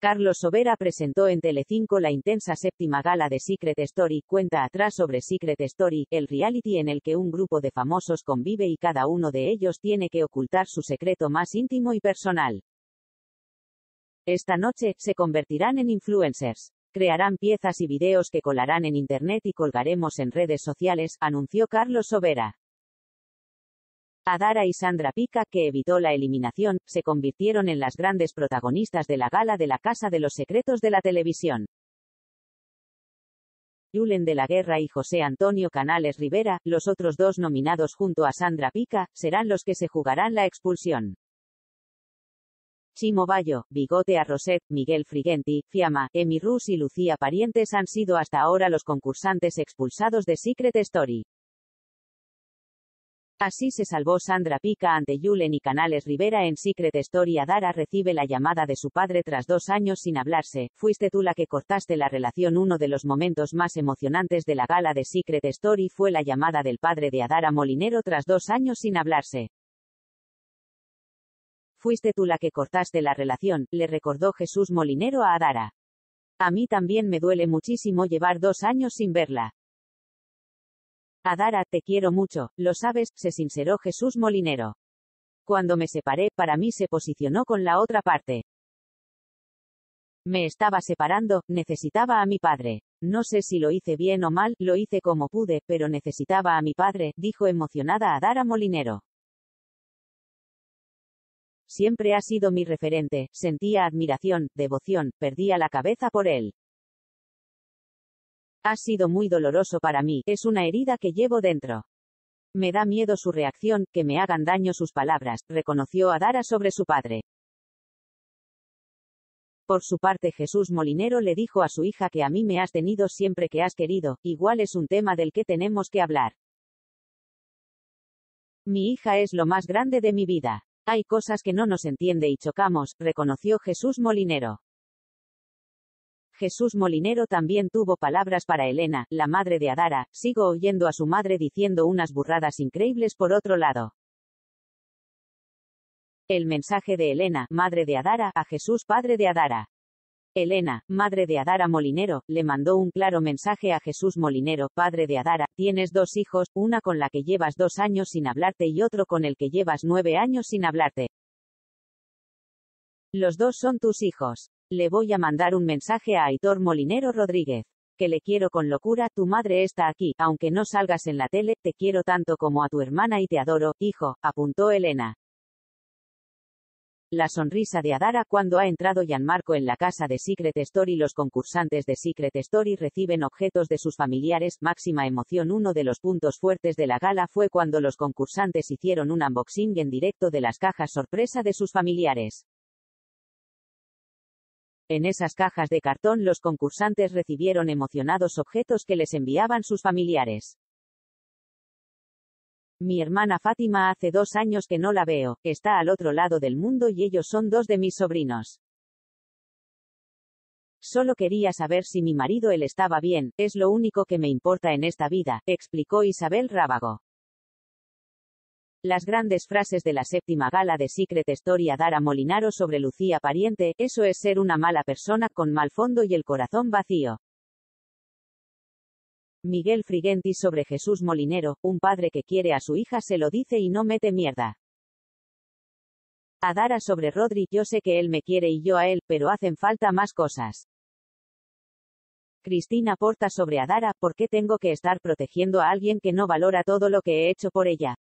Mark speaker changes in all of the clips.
Speaker 1: Carlos Sobera presentó en Telecinco la intensa séptima gala de Secret Story, cuenta atrás sobre Secret Story, el reality en el que un grupo de famosos convive y cada uno de ellos tiene que ocultar su secreto más íntimo y personal. Esta noche, se convertirán en influencers. Crearán piezas y videos que colarán en Internet y colgaremos en redes sociales, anunció Carlos Sobera. Adara y Sandra Pica, que evitó la eliminación, se convirtieron en las grandes protagonistas de la gala de la Casa de los Secretos de la Televisión. Julen de la Guerra y José Antonio Canales Rivera, los otros dos nominados junto a Sandra Pica, serán los que se jugarán la expulsión. Chimo Bayo, Bigote a Miguel Frigenti, Fiamma, Emi Rus y Lucía Parientes han sido hasta ahora los concursantes expulsados de Secret Story. Así se salvó Sandra Pica ante Yulen y Canales Rivera en Secret Story. Adara recibe la llamada de su padre tras dos años sin hablarse. Fuiste tú la que cortaste la relación. Uno de los momentos más emocionantes de la gala de Secret Story fue la llamada del padre de Adara Molinero tras dos años sin hablarse. Fuiste tú la que cortaste la relación, le recordó Jesús Molinero a Adara. A mí también me duele muchísimo llevar dos años sin verla. Adara, te quiero mucho, lo sabes, se sinceró Jesús Molinero. Cuando me separé, para mí se posicionó con la otra parte. Me estaba separando, necesitaba a mi padre. No sé si lo hice bien o mal, lo hice como pude, pero necesitaba a mi padre, dijo emocionada Adara Molinero. Siempre ha sido mi referente, sentía admiración, devoción, perdía la cabeza por él. Ha sido muy doloroso para mí, es una herida que llevo dentro. Me da miedo su reacción, que me hagan daño sus palabras, reconoció Adara sobre su padre. Por su parte Jesús Molinero le dijo a su hija que a mí me has tenido siempre que has querido, igual es un tema del que tenemos que hablar. Mi hija es lo más grande de mi vida. Hay cosas que no nos entiende y chocamos, reconoció Jesús Molinero. Jesús Molinero también tuvo palabras para Elena, la madre de Adara, sigo oyendo a su madre diciendo unas burradas increíbles por otro lado. El mensaje de Elena, madre de Adara, a Jesús padre de Adara. Elena, madre de Adara Molinero, le mandó un claro mensaje a Jesús Molinero, padre de Adara, tienes dos hijos, una con la que llevas dos años sin hablarte y otro con el que llevas nueve años sin hablarte. Los dos son tus hijos. Le voy a mandar un mensaje a Aitor Molinero Rodríguez. Que le quiero con locura, tu madre está aquí, aunque no salgas en la tele, te quiero tanto como a tu hermana y te adoro, hijo, apuntó Elena. La sonrisa de Adara cuando ha entrado Gianmarco en la casa de Secret Story. Los concursantes de Secret Story reciben objetos de sus familiares. Máxima emoción. Uno de los puntos fuertes de la gala fue cuando los concursantes hicieron un unboxing en directo de las cajas sorpresa de sus familiares. En esas cajas de cartón los concursantes recibieron emocionados objetos que les enviaban sus familiares. Mi hermana Fátima hace dos años que no la veo, está al otro lado del mundo y ellos son dos de mis sobrinos. Solo quería saber si mi marido él estaba bien, es lo único que me importa en esta vida, explicó Isabel Rábago. Las grandes frases de la séptima gala de Secret Story Adara Molinaro sobre Lucía Pariente, eso es ser una mala persona con mal fondo y el corazón vacío. Miguel Frigenti sobre Jesús Molinero, un padre que quiere a su hija se lo dice y no mete mierda. Adara sobre Rodri, yo sé que él me quiere y yo a él, pero hacen falta más cosas. Cristina Porta sobre Adara, ¿por qué tengo que estar protegiendo a alguien que no valora todo lo que he hecho por ella?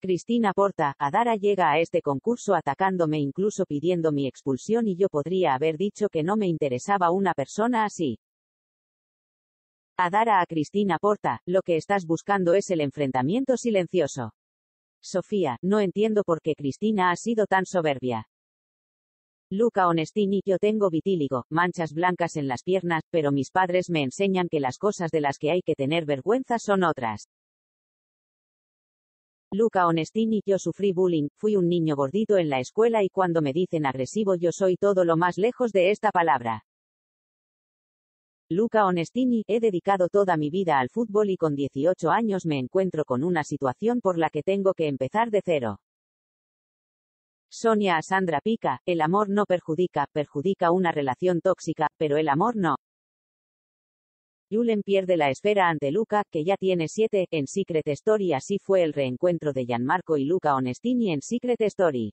Speaker 1: Cristina Porta, Adara llega a este concurso atacándome incluso pidiendo mi expulsión y yo podría haber dicho que no me interesaba una persona así. Adara a Cristina Porta, lo que estás buscando es el enfrentamiento silencioso. Sofía, no entiendo por qué Cristina ha sido tan soberbia. Luca Onestini, yo tengo vitíligo, manchas blancas en las piernas, pero mis padres me enseñan que las cosas de las que hay que tener vergüenza son otras. Luca Onestini Yo sufrí bullying, fui un niño gordito en la escuela y cuando me dicen agresivo yo soy todo lo más lejos de esta palabra. Luca Onestini, he dedicado toda mi vida al fútbol y con 18 años me encuentro con una situación por la que tengo que empezar de cero. Sonia a Sandra Pica, el amor no perjudica, perjudica una relación tóxica, pero el amor no. Julen pierde la esfera ante Luca, que ya tiene siete, en Secret Story así fue el reencuentro de Gianmarco y Luca Onestini en Secret Story.